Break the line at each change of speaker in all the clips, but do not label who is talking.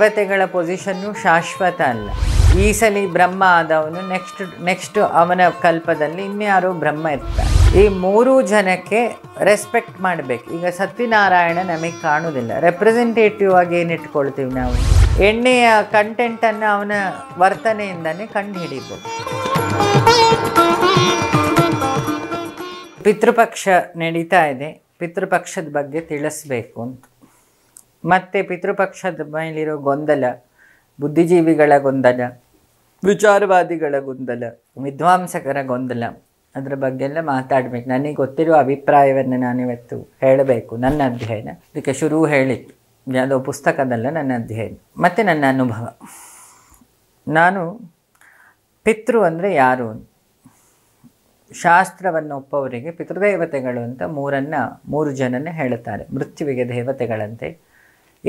ದೇವತೆಗಳ ಪೊಸಿಷನ್ನು ಶಾಶ್ವತ ಅಲ್ಲ ಈ ಸಲ ಬ್ರಹ್ಮ ಆದವನು ನೆಕ್ಸ್ಟ್ ನೆಕ್ಸ್ಟ್ ಅವನ ಕಲ್ಪದಲ್ಲಿ ಇನ್ಯಾರೋ ಬ್ರಹ್ಮ ಇರ್ತಾರೆ ಈ ಮೂರು ಜನಕ್ಕೆ ರೆಸ್ಪೆಕ್ಟ್ ಮಾಡಬೇಕು ಈಗ ಸತ್ಯನಾರಾಯಣ ನಮಗೆ ಕಾಣುವುದಿಲ್ಲ ರೆಪ್ರೆಸೆಂಟೇಟಿವ್ ಆಗಿ ಏನಿಟ್ಕೊಳ್ತೀವಿ ನಾವು ಎಣ್ಣೆಯ ಕಂಟೆಂಟನ್ನು ಅವನ ವರ್ತನೆಯಿಂದನೇ ಕಂಡು ಹಿಡಿಬೋದು ಪಿತೃಪಕ್ಷ ನಡೀತಾ ಇದೆ ಪಿತೃಪಕ್ಷದ ಬಗ್ಗೆ ತಿಳಿಸ್ಬೇಕು ಅಂತ ಮತ್ತು ಪಿತೃಪಕ್ಷದ ಮೇಲಿರೋ ಗೊಂದಲ ಬುದ್ಧಿಜೀವಿಗಳ ಗೊಂದಲ ವಿಚಾರವಾದಿಗಳ ಗೊಂದಲ ವಿದ್ವಾಂಸಕರ ಗೊಂದಲ ಅದರ ಬಗ್ಗೆ ಎಲ್ಲ ಮಾತಾಡಬೇಕು ನನಗೆ ಗೊತ್ತಿರುವ ಅಭಿಪ್ರಾಯವನ್ನು ನಾನಿವತ್ತು ಹೇಳಬೇಕು ನನ್ನ ಅಧ್ಯಯನ ಇದಕ್ಕೆ ಶುರು ಹೇಳಿತ್ತು ಯಾವುದೋ ಪುಸ್ತಕದಲ್ಲ ನನ್ನ ಅಧ್ಯಯನ ಮತ್ತು ನನ್ನ ಅನುಭವ ನಾನು ಪಿತೃ ಅಂದರೆ ಯಾರು ಶಾಸ್ತ್ರವನ್ನು ಒಪ್ಪವರಿಗೆ ಪಿತೃದೇವತೆಗಳು ಅಂತ ಮೂರನ್ನು ಮೂರು ಜನನ ಹೇಳುತ್ತಾರೆ ಮೃತ್ಯುವಿಗೆ ದೇವತೆಗಳಂತೆ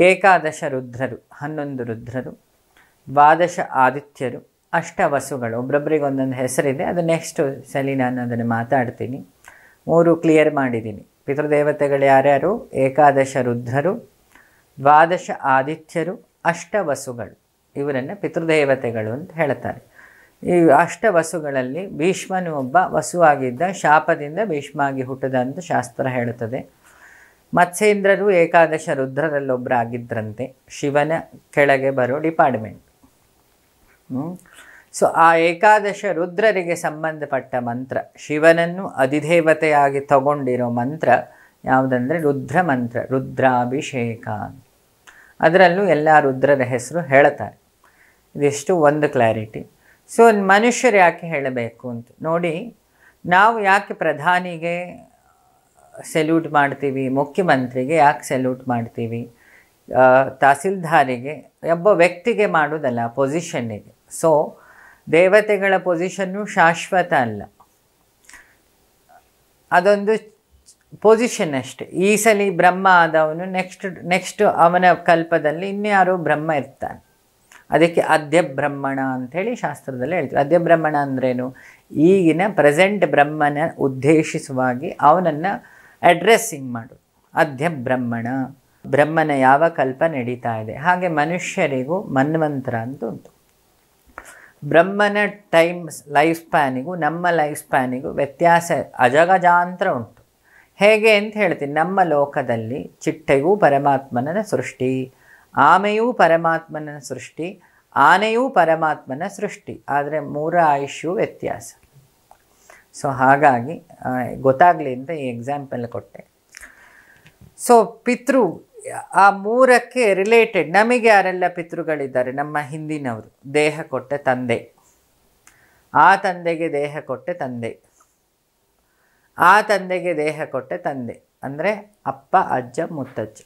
ಏಕಾದಶ ರುದ್ರರು ಹನ್ನೊಂದು ರುದ್ರರು ದ್ವಾದಶ ಆದಿತ್ಯರು ಅಷ್ಟವಸುಗಳು ಒಬ್ಬೊಬ್ಬರಿಗೆ ಒಂದೊಂದು ಹೆಸರಿದೆ ಅದು ನೆಕ್ಸ್ಟ್ ಸಲಿ ನಾನು ಅದನ್ನು ಮಾತಾಡ್ತೀನಿ ಮೂರು ಕ್ಲಿಯರ್ ಮಾಡಿದ್ದೀನಿ ಪಿತೃದೇವತೆಗಳು ಯಾರ್ಯಾರು ಏಕಾದಶ ರುದ್ರರು ದ್ವಾದಶ ಆದಿತ್ಯರು ಅಷ್ಟವಸುಗಳು ಇವರನ್ನು ಪಿತೃದೇವತೆಗಳು ಅಂತ ಹೇಳ್ತಾರೆ ಈ ಅಷ್ಟವಸುಗಳಲ್ಲಿ ಭೀಷ್ಮನು ಒಬ್ಬ ವಸುವಾಗಿದ್ದ ಶಾಪದಿಂದ ಭೀಷ್ಮಾಗಿ ಹುಟ್ಟದ ಅಂತ ಶಾಸ್ತ್ರ ಹೇಳುತ್ತದೆ ಮತ್ಸೇಂದ್ರರು ಏಕಾದಶ ರುದ್ರರಲ್ಲೊಬ್ಬರಾಗಿದ್ದರಂತೆ ಶಿವನ ಕೆಳಗೆ ಬರೋ ಡಿಪಾರ್ಟ್ಮೆಂಟ್ ಸೊ ಆ ಏಕಾದಶ ರುದ್ರರಿಗೆ ಸಂಬಂಧಪಟ್ಟ ಮಂತ್ರ ಶಿವನನ್ನು ಅಧಿದೇವತೆಯಾಗಿ ತಗೊಂಡಿರೋ ಮಂತ್ರ ಯಾವುದಂದರೆ ರುದ್ರ ಮಂತ್ರ ರುದ್ರಾಭಿಷೇಕ ಅದರಲ್ಲೂ ಎಲ್ಲ ರುದ್ರರ ಹೆಸರು ಹೇಳ್ತಾರೆ ಇದಿಷ್ಟು ಒಂದು ಕ್ಲಾರಿಟಿ ಸೊ ಮನುಷ್ಯರು ಯಾಕೆ ಹೇಳಬೇಕು ಅಂತ ನೋಡಿ ನಾವು ಯಾಕೆ ಪ್ರಧಾನಿಗೆ ಸೆಲ್ಯೂಟ್ ಮಾಡ್ತೀವಿ ಮುಖ್ಯಮಂತ್ರಿಗೆ ಯಾಕೆ ಸೆಲ್ಯೂಟ್ ಮಾಡ್ತೀವಿ ತಹಸೀಲ್ದಾರಿಗೆ ಒಬ್ಬ ವ್ಯಕ್ತಿಗೆ ಮಾಡೋದಲ್ಲ ಪೊಸಿಷನ್ನಿಗೆ ಸೊ ದೇವತೆಗಳ ಪೊಸಿಷನ್ನು ಶಾಶ್ವತ ಅಲ್ಲ ಅದೊಂದು ಪೊಸಿಷನ್ ಅಷ್ಟೆ ಈ ಸಲ ಬ್ರಹ್ಮ ಆದವನು ನೆಕ್ಸ್ಟ್ ನೆಕ್ಸ್ಟ್ ಅವನ ಕಲ್ಪದಲ್ಲಿ ಇನ್ಯಾರೋ ಬ್ರಹ್ಮ ಇರ್ತಾನೆ ಅದಕ್ಕೆ ಬ್ರಹ್ಮಣ ಅಂಥೇಳಿ ಶಾಸ್ತ್ರದಲ್ಲಿ ಹೇಳ್ತೀವಿ ಬ್ರಹ್ಮಣ ಅಂದ್ರೇನು ಈಗಿನ ಪ್ರೆಸೆಂಟ್ ಬ್ರಹ್ಮನ ಉದ್ದೇಶಿಸುವಾಗಿ ಅವನನ್ನು ಅಡ್ರೆಸ್ಸಿಂಗ್ ಮಾಡು ಅಧ್ಯ ಬ್ರಹ್ಮಣ ಬ್ರಹ್ಮನ ಯಾವ ಕಲ್ಪ ನಡೀತಾ ಇದೆ ಹಾಗೆ ಮನುಷ್ಯರಿಗೂ ಮನ್ವಂತರ ಅಂತ ಉಂಟು ಬ್ರಹ್ಮನ ಟೈಮ್ಸ್ ಲೈಫ್ ಸ್ಪ್ಯಾನಿಗೂ ನಮ್ಮ ಲೈಫ್ ಸ್ಪ್ಯಾನಿಗೂ ವ್ಯತ್ಯಾಸ ಅಜಗಜಾಂತರ ಉಂಟು ಹೇಗೆ ಅಂತ ಹೇಳ್ತೀನಿ ನಮ್ಮ ಲೋಕದಲ್ಲಿ ಚಿಟ್ಟೆಗೂ ಪರಮಾತ್ಮನ ಸೃಷ್ಟಿ ಆಮೆಯೂ ಪರಮಾತ್ಮನ ಸೃಷ್ಟಿ ಆನೆಯೂ ಪರಮಾತ್ಮನ ಸೃಷ್ಟಿ ಆದರೆ ಮೂರ ಆಯುಷ್ಯೂ ವ್ಯತ್ಯಾಸ ಸೊ ಹಾಗಾಗಿ ಗೊತ್ತಾಗಲಿ ಅಂತ ಈ ಎಕ್ಸಾಂಪಲ್ ಕೊಟ್ಟೆ ಸೊ ಪಿತೃ ಆ ಮೂರಕ್ಕೆ ರಿಲೇಟೆಡ್ ನಮಗೆ ಯಾರೆಲ್ಲ ಪಿತೃಗಳಿದ್ದಾರೆ ನಮ್ಮ ಹಿಂದಿನವರು ದೇಹ ಕೊಟ್ಟ ತಂದೆ ಆ ತಂದೆಗೆ ದೇಹ ಕೊಟ್ಟೆ ತಂದೆ ಆ ತಂದೆಗೆ ದೇಹ ಕೊಟ್ಟೆ ತಂದೆ ಅಂದರೆ ಅಪ್ಪ ಅಜ್ಜ ಮುತ್ತಜ್ಜ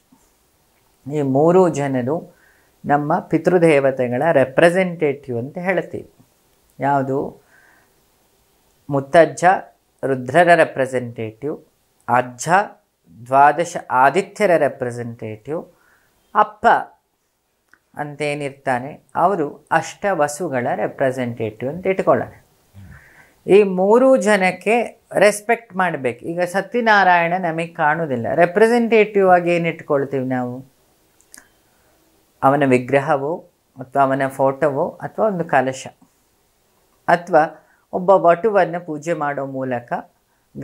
ಈ ಮೂರೂ ಜನರು ನಮ್ಮ ಪಿತೃದೇವತೆಗಳ ರೆಪ್ರೆಸೆಂಟೇಟಿವ್ ಅಂತ ಹೇಳ್ತೀವಿ ಯಾವುದು ಮುತ್ತಜ್ಜ ರುದ್ರರ ರೆಪ್ರೆಸೆಂಟೇಟಿವ್ ಅಜ್ಜ ದ್ವಾದಶ ಆದಿತ್ಯರ ರೆಪ್ರೆಸೆಂಟೇಟಿವ್ ಅಪ್ಪ ಅಂತೇನಿರ್ತಾನೆ ಅವರು ಅಷ್ಟವಸುಗಳ ರೆಪ್ರೆಸೆಂಟೇಟಿವ್ ಅಂತ ಇಟ್ಕೊಳ್ಳೋಣ ಈ ಮೂರು ಜನಕ್ಕೆ ರೆಸ್ಪೆಕ್ಟ್ ಮಾಡಬೇಕು ಈಗ ಸತ್ಯನಾರಾಯಣ ನಮಗೆ ಕಾಣೋದಿಲ್ಲ ರೆಪ್ರೆಸೆಂಟೇಟಿವ್ ಆಗಿ ಏನು ಇಟ್ಕೊಳ್ತೀವಿ ನಾವು ಅವನ ವಿಗ್ರಹವೋ ಅಥವಾ ಅವನ ಫೋಟೋವೋ ಅಥವಾ ಒಂದು ಕಲಶ ಅಥವಾ ಒಬ್ಬ ವಟುವನ್ನು ಪೂಜೆ ಮಾಡೋ ಮೂಲಕ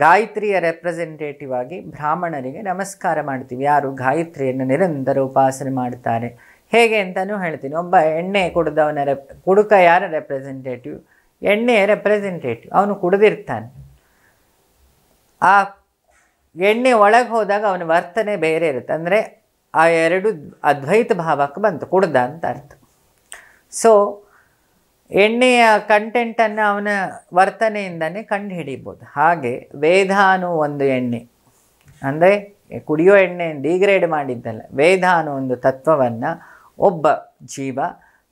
ಗಾಯತ್ರಿಯ ರೆಪ್ರೆಸೆಂಟೇಟಿವ್ ಆಗಿ ಬ್ರಾಹ್ಮಣರಿಗೆ ನಮಸ್ಕಾರ ಮಾಡ್ತೀವಿ ಯಾರು ಗಾಯತ್ರಿಯನ್ನು ನಿರಂತರ ಉಪಾಸನೆ ಮಾಡ್ತಾರೆ ಹೇಗೆ ಅಂತಲೂ ಹೇಳ್ತೀನಿ ಒಬ್ಬ ಎಣ್ಣೆ ಕುಡಿದವನ ರೆ ಕುಡುಕ ಯಾರ ರೆಪ್ರೆಸೆಂಟೇಟಿವ್ ಎಣ್ಣೆಯ ರೆಪ್ರೆಸೆಂಟೇಟಿವ್ ಅವನು ಕುಡಿದಿರ್ತಾನೆ ಆ ಎಣ್ಣೆ ಒಳಗೆ ಹೋದಾಗ ಅವನ ವರ್ತನೆ ಬೇರೆ ಇರುತ್ತೆ ಅಂದರೆ ಆ ಎರಡು ಅದ್ವೈತ ಭಾವಕ್ಕೆ ಬಂತು ಕುಡ್ದ ಅಂತ ಅರ್ಥ ಸೊ ಎಣ್ಣೆಯ ಕಂಟೆಂಟನ್ನು ಅವನ ವರ್ತನೆಯಿಂದನೇ ಕಂಡು ಹಿಡಿಬೋದು ಹಾಗೆ ವೇದಾನು ಒಂದು ಎಣ್ಣೆ ಅಂದರೆ ಕುಡಿಯೋ ಎಣ್ಣೆ ಡಿಗ್ರೇಡ್ ಮಾಡಿದ್ದಲ್ಲ ಅನ್ನೋ ಒಂದು ತತ್ವವನ್ನು ಒಬ್ಬ ಜೀವ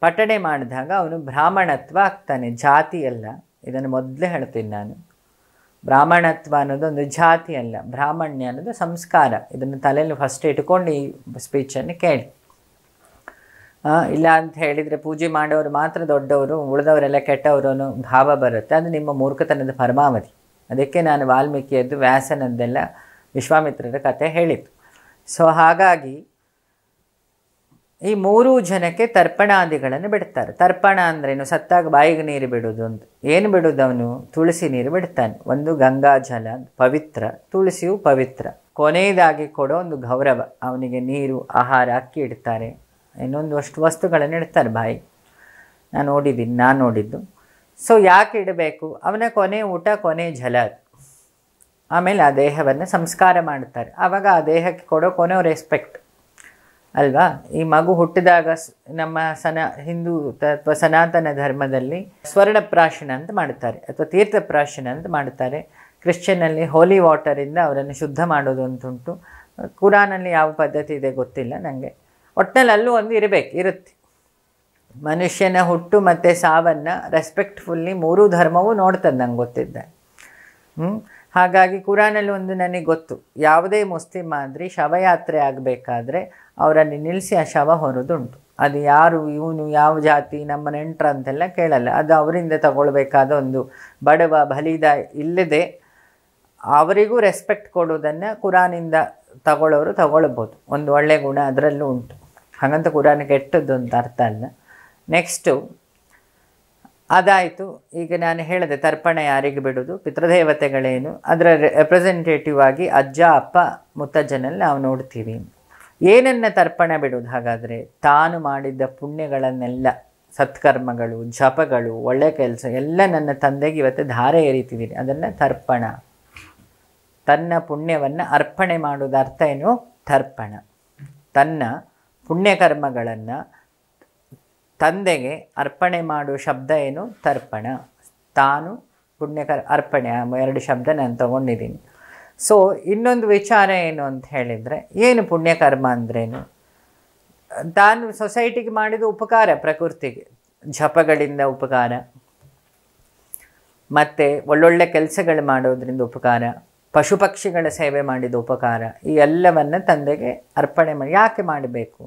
ಪಠಣೆ ಮಾಡಿದಾಗ ಅವನು ಬ್ರಾಹ್ಮಣತ್ವ ಆಗ್ತಾನೆ ಜಾತಿ ಅಲ್ಲ ಇದನ್ನು ಮೊದಲೇ ಹೇಳ್ತೀನಿ ನಾನು ಬ್ರಾಹ್ಮಣತ್ವ ಅನ್ನೋದು ಒಂದು ಜಾತಿ ಅಲ್ಲ ಬ್ರಾಹ್ಮಣ್ಯ ಅನ್ನೋದು ಸಂಸ್ಕಾರ ಇದನ್ನು ತಲೆಯಲ್ಲಿ ಫಸ್ಟ್ ಇಟ್ಕೊಂಡು ಈ ಸ್ಪೀಚನ್ನು ಕೇಳಿ ಇಲ್ಲ ಅಂತ ಹೇಳಿದರೆ ಪೂಜೆ ಮಾಡೋರು ಮಾತ್ರ ದೊಡ್ಡವರು ಉಳಿದವರೆಲ್ಲ ಕೆಟ್ಟವರು ಅನ್ನೋ ಭಾವ ಬರುತ್ತೆ ಅದು ನಿಮ್ಮ ಮೂರ್ಖತನದ ಪರಮಾವಧಿ ಅದಕ್ಕೆ ನಾನು ವಾಲ್ಮೀಕಿಯದ್ದು ವ್ಯಾಸನದ್ದೆಲ್ಲ ವಿಶ್ವಾಮಿತ್ರರ ಕತೆ ಹೇಳಿತ್ತು ಸೊ ಹಾಗಾಗಿ ಈ ಮೂರು ಜನಕ್ಕೆ ತರ್ಪಣಾದಿಗಳನ್ನು ಬಿಡ್ತಾರೆ ತರ್ಪಣ ಅಂದ್ರೇನು ಸತ್ತಾಗ ಬಾಯಿಗೆ ನೀರು ಬಿಡೋದು ಅಂತ ಏನು ಬಿಡೋದು ಅವನು ತುಳಸಿ ನೀರು ಬಿಡ್ತಾನೆ ಒಂದು ಗಂಗಾ ಜಲ ಪವಿತ್ರ ತುಳಸಿಯು ಪವಿತ್ರ ಕೊನೆಯದಾಗಿ ಕೊಡೋ ಒಂದು ಗೌರವ ಅವನಿಗೆ ನೀರು ಆಹಾರ ಅಕ್ಕಿ ಇಡ್ತಾರೆ ಇನ್ನೊಂದು ಅಷ್ಟು ವಸ್ತುಗಳನ್ನು ಇಡ್ತಾರೆ ಬಾಯಿ ನಾನು ನೋಡಿದ್ದೀನಿ ನಾನು ನೋಡಿದ್ದು ಸೊ ಯಾಕೆ ಇಡಬೇಕು ಅವನ ಕೊನೆ ಊಟ ಕೊನೆ ಜಲ ಆಮೇಲೆ ಆ ದೇಹವನ್ನು ಸಂಸ್ಕಾರ ಮಾಡ್ತಾರೆ ಆವಾಗ ಆ ದೇಹಕ್ಕೆ ಕೊಡೋ ಕೊನೆ ರೆಸ್ಪೆಕ್ಟ್ ಅಲ್ವಾ ಈ ಮಗು ಹುಟ್ಟಿದಾಗ ನಮ್ಮ ಸನಾ ಹಿಂದೂ ತತ್ವ ಸನಾತನ ಧರ್ಮದಲ್ಲಿ ಸ್ವರ್ಣಪ್ರಾಶನ ಅಂತ ಮಾಡ್ತಾರೆ ಅಥವಾ ತೀರ್ಥಪ್ರಾಶನ ಅಂತ ಮಾಡ್ತಾರೆ ಕ್ರಿಶ್ಚಿಯನ್ನಲ್ಲಿ ಹೋಲಿ ವಾಟರಿಂದ ಅವರನ್ನು ಶುದ್ಧ ಮಾಡೋದು ಅಂತುಂಟು ಕುರಾನಲ್ಲಿ ಯಾವ ಪದ್ಧತಿ ಇದೆ ಗೊತ್ತಿಲ್ಲ ನನಗೆ ಒಟ್ಟಿನಲ್ಲಿ ಅಲ್ಲೂ ಒಂದು ಇರಬೇಕು ಇರುತ್ತೆ ಮನುಷ್ಯನ ಹುಟ್ಟು ಮತ್ತು ಸಾವನ್ನು ರೆಸ್ಪೆಕ್ಟ್ಫುಲ್ಲಿ ಮೂರೂ ಧರ್ಮವೂ ನೋಡ್ತದೆ ನಂಗೆ ಗೊತ್ತಿದ್ದೆ ಹ್ಞೂ ಹಾಗಾಗಿ ಕುರಾನಲ್ಲಿ ಒಂದು ನನಗೆ ಗೊತ್ತು ಯಾವುದೇ ಮುಸ್ಲಿಮ್ ಆದರೆ ಶವಯಾತ್ರೆ ಆಗಬೇಕಾದ್ರೆ ಅವರಲ್ಲಿ ನಿಲ್ಲಿಸಿ ಆ ಶವ ಹೊರದುಂಟು ಅದು ಯಾರು ಇವನು ಯಾವ ಜಾತಿ ನಮ್ಮ ನೆಂಟ್ರ ಅಂತೆಲ್ಲ ಕೇಳಲ್ಲ ಅದು ಅವರಿಂದ ತಗೊಳ್ಬೇಕಾದ ಒಂದು ಬಡವ ಬಲಿದ ಇಲ್ಲದೆ ಅವರಿಗೂ ರೆಸ್ಪೆಕ್ಟ್ ಕೊಡೋದನ್ನು ಕುರಾನಿಂದ ತಗೊಳ್ಳೋರು ತಗೊಳ್ಬೋದು ಒಂದು ಒಳ್ಳೆಯ ಗುಣ ಅದರಲ್ಲೂ ಉಂಟು ಹಾಗಂತ ಕುರಾನ ಕೆಟ್ಟದ್ದು ಅಂತ ಅರ್ಥ ಅಲ್ಲ ನೆಕ್ಸ್ಟು ಅದಾಯಿತು ಈಗ ನಾನು ಹೇಳಿದೆ ತರ್ಪಣ ಯಾರಿಗೆ ಬಿಡೋದು ಪಿತೃದೇವತೆಗಳೇನು ಅದರ ರೆಪ್ರೆಸೆಂಟೇಟಿವ್ ಆಗಿ ಅಜ್ಜ ಅಪ್ಪ ಮುತ್ತಜ್ಜನಲ್ಲಿ ನಾವು ನೋಡ್ತೀವಿ ಏನನ್ನ ತರ್ಪಣ ಬಿಡೋದು ಹಾಗಾದರೆ ತಾನು ಮಾಡಿದ್ದ ಪುಣ್ಯಗಳನ್ನೆಲ್ಲ ಸತ್ಕರ್ಮಗಳು ಜಪಗಳು ಒಳ್ಳೆ ಕೆಲಸ ಎಲ್ಲ ನನ್ನ ತಂದೆಗೆ ಇವತ್ತು ಧಾರೆ ಎರಿತಿದ್ದೀನಿ ಅದನ್ನು ತರ್ಪಣ ತನ್ನ ಪುಣ್ಯವನ್ನು ಅರ್ಪಣೆ ಮಾಡೋದು ಅರ್ಥ ಏನು ತರ್ಪಣ ತನ್ನ ಪುಣ್ಯಕರ್ಮಗಳನ್ನು ತಂದೆಗೆ ಅರ್ಪಣೆ ಮಾಡುವ ಶಬ್ದ ಏನು ತರ್ಪಣ ತಾನು ಪುಣ್ಯಕರ್ ಅರ್ಪಣೆ ಎರಡು ಶಬ್ದ ನಾನು ತಗೊಂಡಿದ್ದೀನಿ ಸೊ ಇನ್ನೊಂದು ವಿಚಾರ ಏನು ಅಂತ ಹೇಳಿದರೆ ಏನು ಪುಣ್ಯಕರ್ಮ ಅಂದ್ರೇನು ತಾನು ಸೊಸೈಟಿಗೆ ಮಾಡಿದ ಉಪಕಾರ ಪ್ರಕೃತಿಗೆ ಜಪಗಳಿಂದ ಉಪಕಾರ ಮತ್ತು ಒಳ್ಳೊಳ್ಳೆ ಕೆಲಸಗಳು ಮಾಡೋದರಿಂದ ಉಪಕಾರ ಪಶು ಪಕ್ಷಿಗಳ ಸೇವೆ ಮಾಡಿದ ಉಪಕಾರ ಈ ಎಲ್ಲವನ್ನು ತಂದೆಗೆ ಅರ್ಪಣೆ ಮಾಡಿ ಯಾಕೆ ಮಾಡಬೇಕು